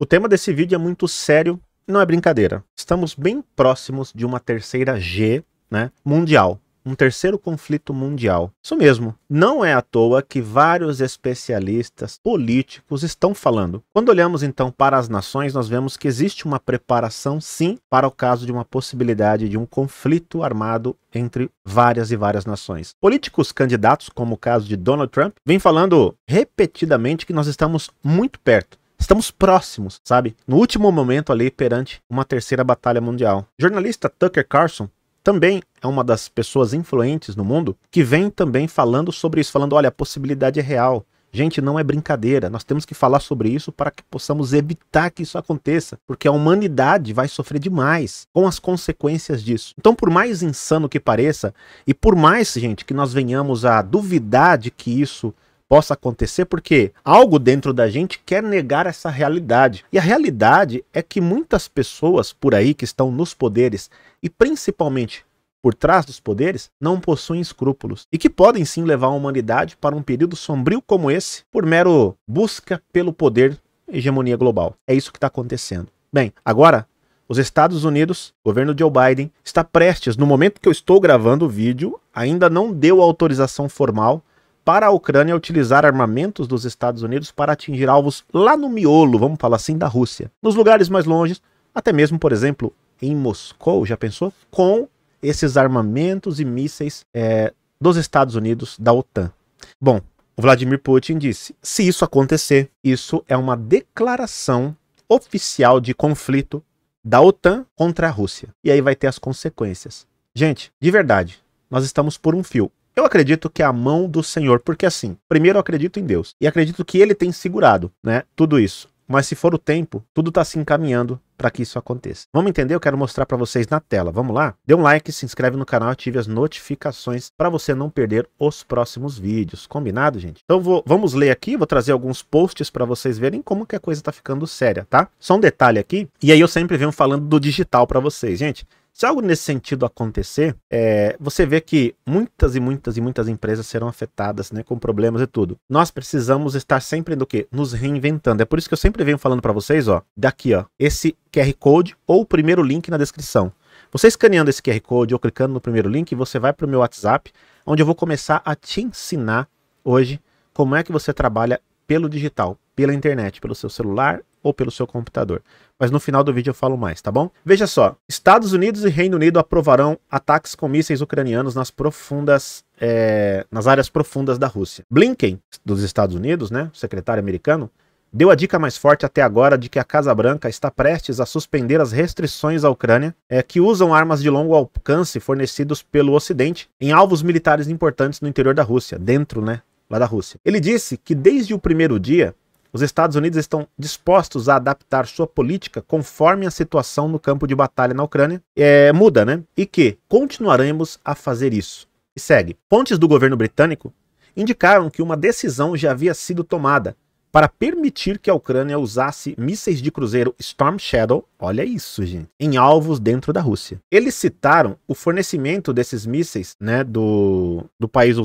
O tema desse vídeo é muito sério, não é brincadeira. Estamos bem próximos de uma terceira G, né, mundial, um terceiro conflito mundial. Isso mesmo, não é à toa que vários especialistas políticos estão falando. Quando olhamos então para as nações, nós vemos que existe uma preparação sim para o caso de uma possibilidade de um conflito armado entre várias e várias nações. Políticos candidatos, como o caso de Donald Trump, vem falando repetidamente que nós estamos muito perto Estamos próximos, sabe? No último momento ali perante uma terceira batalha mundial. O jornalista Tucker Carlson também é uma das pessoas influentes no mundo que vem também falando sobre isso, falando, olha, a possibilidade é real. Gente, não é brincadeira. Nós temos que falar sobre isso para que possamos evitar que isso aconteça, porque a humanidade vai sofrer demais com as consequências disso. Então, por mais insano que pareça, e por mais, gente, que nós venhamos a duvidar de que isso possa acontecer, porque algo dentro da gente quer negar essa realidade. E a realidade é que muitas pessoas por aí que estão nos poderes e principalmente por trás dos poderes não possuem escrúpulos e que podem sim levar a humanidade para um período sombrio como esse por mero busca pelo poder, hegemonia global. É isso que está acontecendo. Bem, agora os Estados Unidos, governo Joe Biden, está prestes, no momento que eu estou gravando o vídeo, ainda não deu autorização formal para a Ucrânia utilizar armamentos dos Estados Unidos para atingir alvos lá no miolo, vamos falar assim, da Rússia. Nos lugares mais longes, até mesmo, por exemplo, em Moscou, já pensou? Com esses armamentos e mísseis é, dos Estados Unidos, da OTAN. Bom, o Vladimir Putin disse: se isso acontecer, isso é uma declaração oficial de conflito da OTAN contra a Rússia. E aí vai ter as consequências. Gente, de verdade, nós estamos por um fio. Eu acredito que é a mão do Senhor, porque assim, primeiro eu acredito em Deus e acredito que ele tem segurado, né, tudo isso. Mas se for o tempo, tudo está se encaminhando para que isso aconteça. Vamos entender? Eu quero mostrar para vocês na tela. Vamos lá? Dê um like, se inscreve no canal, ative as notificações para você não perder os próximos vídeos. Combinado, gente? Então vou, vamos ler aqui, vou trazer alguns posts para vocês verem como que a coisa está ficando séria, tá? Só um detalhe aqui, e aí eu sempre venho falando do digital para vocês, gente. Se algo nesse sentido acontecer, é, você vê que muitas e muitas e muitas empresas serão afetadas, né, com problemas e tudo. Nós precisamos estar sempre do que? Nos reinventando. É por isso que eu sempre venho falando para vocês, ó, daqui, ó, esse QR Code ou o primeiro link na descrição. Você escaneando esse QR Code ou clicando no primeiro link, você vai para o meu WhatsApp, onde eu vou começar a te ensinar hoje como é que você trabalha pelo digital, pela internet, pelo seu celular ou pelo seu computador. Mas no final do vídeo eu falo mais, tá bom? Veja só, Estados Unidos e Reino Unido aprovarão ataques com mísseis ucranianos nas profundas é, nas áreas profundas da Rússia. Blinken, dos Estados Unidos, né, secretário americano, deu a dica mais forte até agora de que a Casa Branca está prestes a suspender as restrições à Ucrânia é, que usam armas de longo alcance fornecidos pelo Ocidente em alvos militares importantes no interior da Rússia, dentro, né, lá da Rússia. Ele disse que desde o primeiro dia os Estados Unidos estão dispostos a adaptar sua política conforme a situação no campo de batalha na Ucrânia é, muda, né? E que continuaremos a fazer isso. E segue. Pontes do governo britânico indicaram que uma decisão já havia sido tomada para permitir que a Ucrânia usasse mísseis de cruzeiro Storm Shadow, olha isso, gente, em alvos dentro da Rússia. Eles citaram o fornecimento desses mísseis, né, do, do país do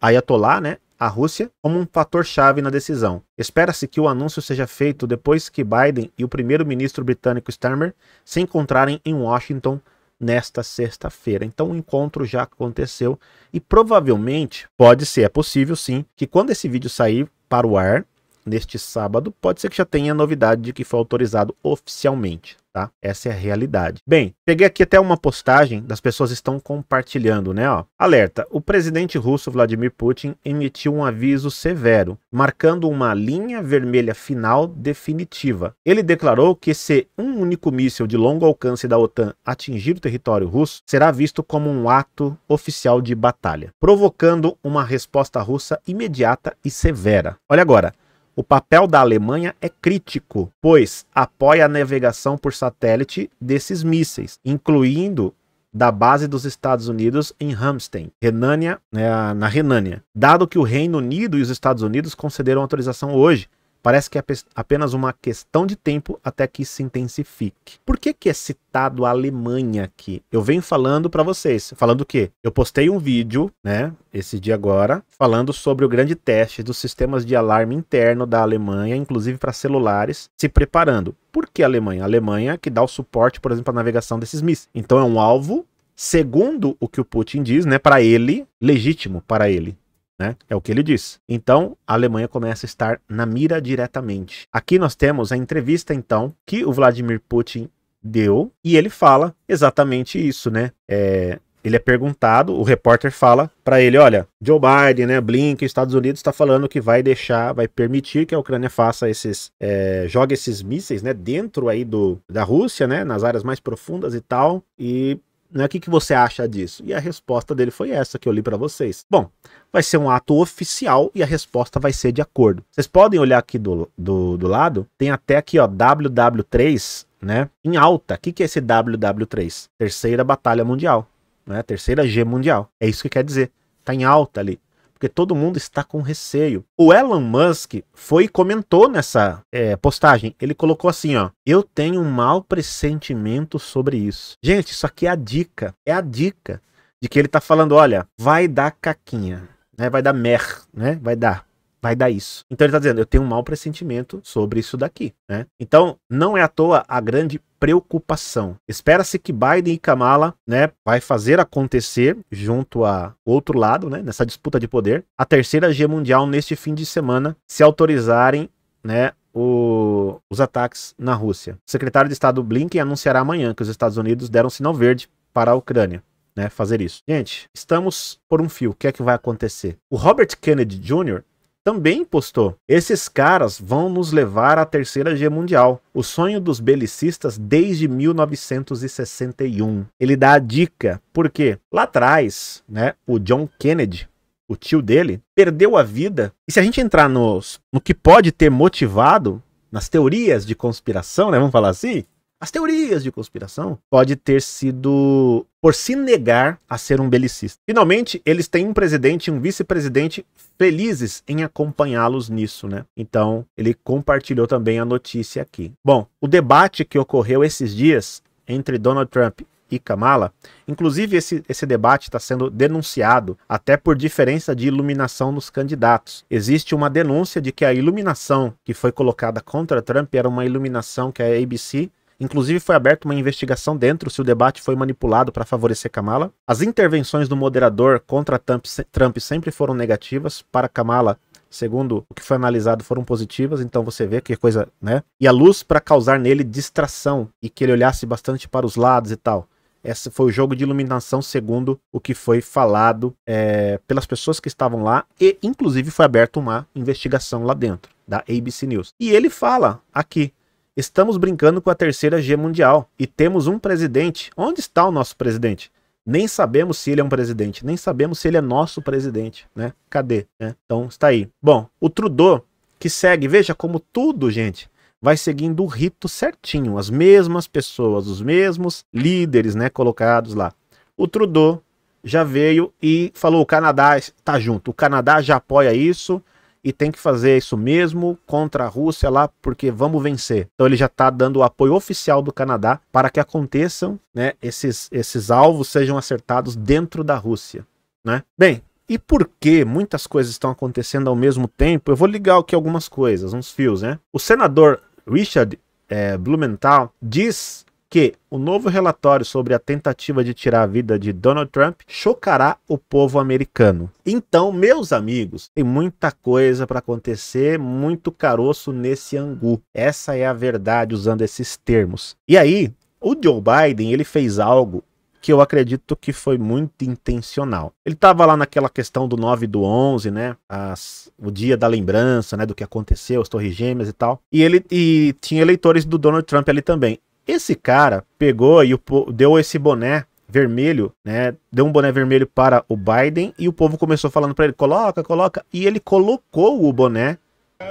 Ayatollah, né, a Rússia como um fator-chave na decisão. Espera-se que o anúncio seja feito depois que Biden e o primeiro-ministro britânico Starmer se encontrarem em Washington nesta sexta-feira. Então o encontro já aconteceu e provavelmente pode ser, é possível sim, que quando esse vídeo sair para o ar neste sábado, pode ser que já tenha novidade de que foi autorizado oficialmente tá? Essa é a realidade. Bem, peguei aqui até uma postagem das pessoas estão compartilhando, né? Ó. Alerta: o presidente russo Vladimir Putin emitiu um aviso severo, marcando uma linha vermelha final definitiva. Ele declarou que se um único míssil de longo alcance da OTAN atingir o território russo, será visto como um ato oficial de batalha, provocando uma resposta russa imediata e severa. Olha agora. O papel da Alemanha é crítico, pois apoia a navegação por satélite desses mísseis, incluindo da base dos Estados Unidos em Ramstein, Renânia, né, na Renânia. Dado que o Reino Unido e os Estados Unidos concederam autorização hoje Parece que é apenas uma questão de tempo até que se intensifique. Por que, que é citado a Alemanha aqui? Eu venho falando para vocês. Falando o quê? Eu postei um vídeo, né, esse dia agora, falando sobre o grande teste dos sistemas de alarme interno da Alemanha, inclusive para celulares, se preparando. Por que a Alemanha? A Alemanha que dá o suporte, por exemplo, à navegação desses mísseis. Então é um alvo segundo o que o Putin diz, né, para ele, legítimo para ele. Né? É o que ele diz. Então, a Alemanha começa a estar na mira diretamente. Aqui nós temos a entrevista, então, que o Vladimir Putin deu, e ele fala exatamente isso, né? É, ele é perguntado, o repórter fala para ele, olha, Joe Biden, né, Blink, Estados Unidos está falando que vai deixar, vai permitir que a Ucrânia faça esses, é, jogue esses mísseis, né, dentro aí do, da Rússia, né, nas áreas mais profundas e tal, e né? O que, que você acha disso? E a resposta dele foi essa que eu li para vocês. Bom, vai ser um ato oficial e a resposta vai ser de acordo. Vocês podem olhar aqui do, do, do lado, tem até aqui, ó, WW3, né? Em alta. O que, que é esse WW3? Terceira Batalha Mundial, né? Terceira G Mundial. É isso que quer dizer. Tá em alta ali porque todo mundo está com receio. O Elon Musk foi e comentou nessa é, postagem. Ele colocou assim, ó: "Eu tenho um mau pressentimento sobre isso". Gente, isso aqui é a dica, é a dica de que ele está falando, olha, vai dar caquinha, né? Vai dar mer, né? Vai dar vai dar isso. Então ele está dizendo, eu tenho um mau pressentimento sobre isso daqui, né? Então, não é à toa a grande preocupação. Espera-se que Biden e Kamala, né, vai fazer acontecer junto a outro lado, né, nessa disputa de poder, a terceira G mundial neste fim de semana, se autorizarem, né, o, os ataques na Rússia. O secretário de Estado Blinken anunciará amanhã que os Estados Unidos deram sinal verde para a Ucrânia. Né, fazer isso. Gente, estamos por um fio. O que é que vai acontecer? O Robert Kennedy Jr também postou. Esses caras vão nos levar à Terceira G Mundial, o sonho dos belicistas desde 1961. Ele dá a dica, porque lá atrás, né, o John Kennedy, o tio dele, perdeu a vida. E se a gente entrar nos, no que pode ter motivado, nas teorias de conspiração, né, vamos falar assim, as teorias de conspiração, pode ter sido por se negar a ser um belicista. Finalmente, eles têm um presidente e um vice-presidente felizes em acompanhá-los nisso, né? Então, ele compartilhou também a notícia aqui. Bom, o debate que ocorreu esses dias entre Donald Trump e Kamala. Inclusive, esse, esse debate está sendo denunciado até por diferença de iluminação nos candidatos. Existe uma denúncia de que a iluminação que foi colocada contra Trump era uma iluminação que a ABC Inclusive, foi aberta uma investigação dentro se o debate foi manipulado para favorecer Kamala. As intervenções do moderador contra Trump, Trump sempre foram negativas. Para Kamala, segundo o que foi analisado, foram positivas, então você vê que coisa, né? E a luz para causar nele distração e que ele olhasse bastante para os lados e tal. Esse foi o jogo de iluminação, segundo o que foi falado é, pelas pessoas que estavam lá, e inclusive foi aberta uma investigação lá dentro, da ABC News. E ele fala aqui Estamos brincando com a terceira G mundial e temos um presidente. Onde está o nosso presidente? nem sabemos se ele é um presidente, nem sabemos se ele é nosso presidente, né? Cadê? Né? Então está aí. Bom, o Trudeau que segue, veja como tudo, gente, vai seguindo o rito certinho, as mesmas pessoas, os mesmos líderes, né, colocados lá. O Trudeau já veio e falou: o Canadá está junto, o Canadá já apoia isso, e tem que fazer isso mesmo contra a Rússia lá, porque vamos vencer. Então ele já está dando o apoio oficial do Canadá para que aconteçam, né, esses, esses alvos sejam acertados dentro da Rússia, né? Bem, e por que muitas coisas estão acontecendo ao mesmo tempo, eu vou ligar aqui algumas coisas, uns fios, né? O senador Richard é, Blumenthal diz que o novo relatório sobre a tentativa de tirar a vida de Donald Trump chocará o povo americano. Então, meus amigos, tem muita coisa para acontecer, muito caroço nesse angu. Essa é a verdade usando esses termos. E aí, o Joe Biden, ele fez algo que eu acredito que foi muito intencional. Ele estava lá naquela questão do 9 do 11, né? As, o dia da lembrança, né? Do que aconteceu, as torres gêmeas e tal. E ele e tinha eleitores do Donald Trump ali também. Esse cara pegou e deu esse boné vermelho, né? Deu um boné vermelho para o Biden e o povo começou falando para ele: coloca, coloca. E ele colocou o boné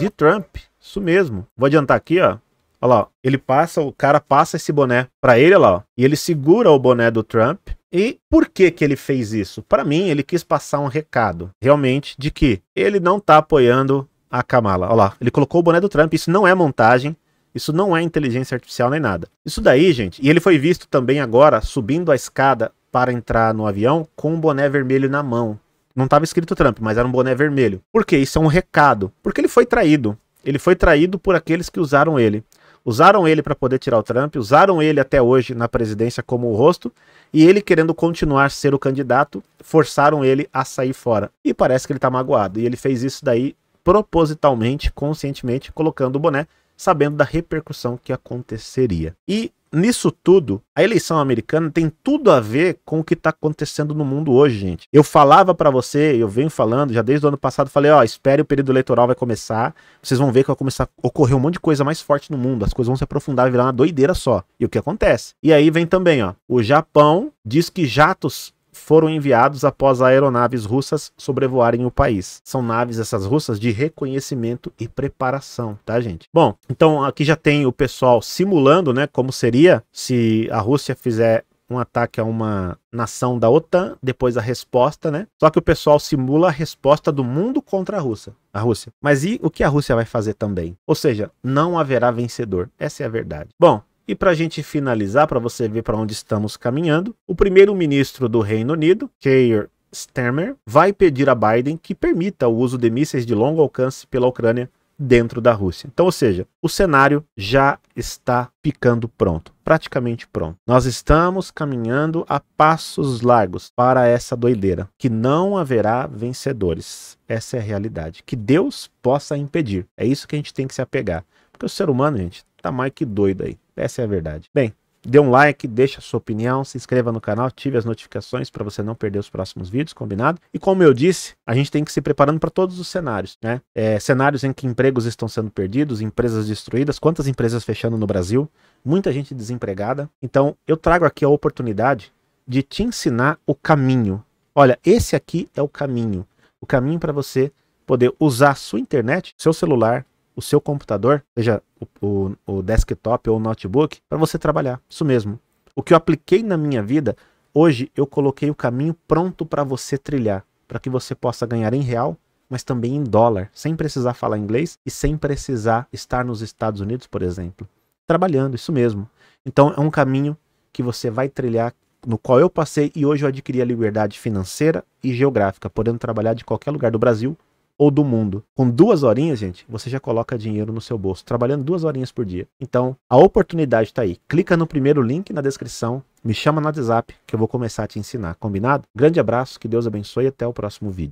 de Trump. Isso mesmo. Vou adiantar aqui, ó. Olha lá, ó. ele passa, o cara passa esse boné para ele, olha lá, ó. e ele segura o boné do Trump. E por que que ele fez isso? Para mim, ele quis passar um recado, realmente, de que ele não tá apoiando a Kamala. Olha lá, ele colocou o boné do Trump, isso não é montagem. Isso não é inteligência artificial nem nada. Isso daí, gente, e ele foi visto também agora subindo a escada para entrar no avião com um boné vermelho na mão. Não estava escrito Trump, mas era um boné vermelho. Por quê? Isso é um recado. Porque ele foi traído. Ele foi traído por aqueles que usaram ele. Usaram ele para poder tirar o Trump, usaram ele até hoje na presidência como o rosto, e ele querendo continuar ser o candidato, forçaram ele a sair fora. E parece que ele está magoado. E ele fez isso daí propositalmente, conscientemente, colocando o boné sabendo da repercussão que aconteceria. E nisso tudo, a eleição americana tem tudo a ver com o que está acontecendo no mundo hoje, gente. Eu falava para você, eu venho falando já desde o ano passado, falei, ó, espere o período eleitoral vai começar, vocês vão ver que vai começar a ocorrer um monte de coisa mais forte no mundo, as coisas vão se aprofundar e virar uma doideira só. E o que acontece? E aí vem também, ó, o Japão diz que jatos foram enviados após aeronaves russas sobrevoarem o país. São naves essas russas de reconhecimento e preparação, tá, gente? Bom, então aqui já tem o pessoal simulando, né, como seria se a Rússia fizer um ataque a uma nação da OTAN, depois a resposta, né? Só que o pessoal simula a resposta do mundo contra a Rússia, a Rússia. Mas e o que a Rússia vai fazer também? Ou seja, não haverá vencedor. Essa é a verdade. Bom, e para a gente finalizar, para você ver para onde estamos caminhando, o primeiro-ministro do Reino Unido, Keir Starmer, vai pedir a Biden que permita o uso de mísseis de longo alcance pela Ucrânia dentro da Rússia. Então, ou seja, o cenário já está ficando pronto, praticamente pronto. Nós estamos caminhando a passos largos para essa doideira, que não haverá vencedores. Essa é a realidade. Que Deus possa impedir. É isso que a gente tem que se apegar. Porque o ser humano, gente, Tá mais que doido aí. Essa é a verdade. Bem, dê um like, deixa sua opinião, se inscreva no canal, ative as notificações para você não perder os próximos vídeos, combinado? E como eu disse, a gente tem que se preparando para todos os cenários, né? É, cenários em que empregos estão sendo perdidos, empresas destruídas, quantas empresas fechando no Brasil, muita gente desempregada. Então, eu trago aqui a oportunidade de te ensinar o caminho. Olha, esse aqui é o caminho. O caminho para você poder usar a sua internet, seu celular, o seu computador, seja o, o, o desktop ou o notebook, para você trabalhar. Isso mesmo. O que eu apliquei na minha vida, hoje eu coloquei o caminho pronto para você trilhar, para que você possa ganhar em real, mas também em dólar, sem precisar falar inglês e sem precisar estar nos Estados Unidos, por exemplo. Trabalhando, isso mesmo. Então é um caminho que você vai trilhar, no qual eu passei e hoje eu adquiri a liberdade financeira e geográfica, podendo trabalhar de qualquer lugar do Brasil ou do mundo. Com duas horinhas, gente, você já coloca dinheiro no seu bolso, trabalhando duas horinhas por dia. Então, a oportunidade está aí. Clica no primeiro link na descrição, me chama no WhatsApp que eu vou começar a te ensinar, combinado? Grande abraço, que Deus abençoe e até o próximo vídeo.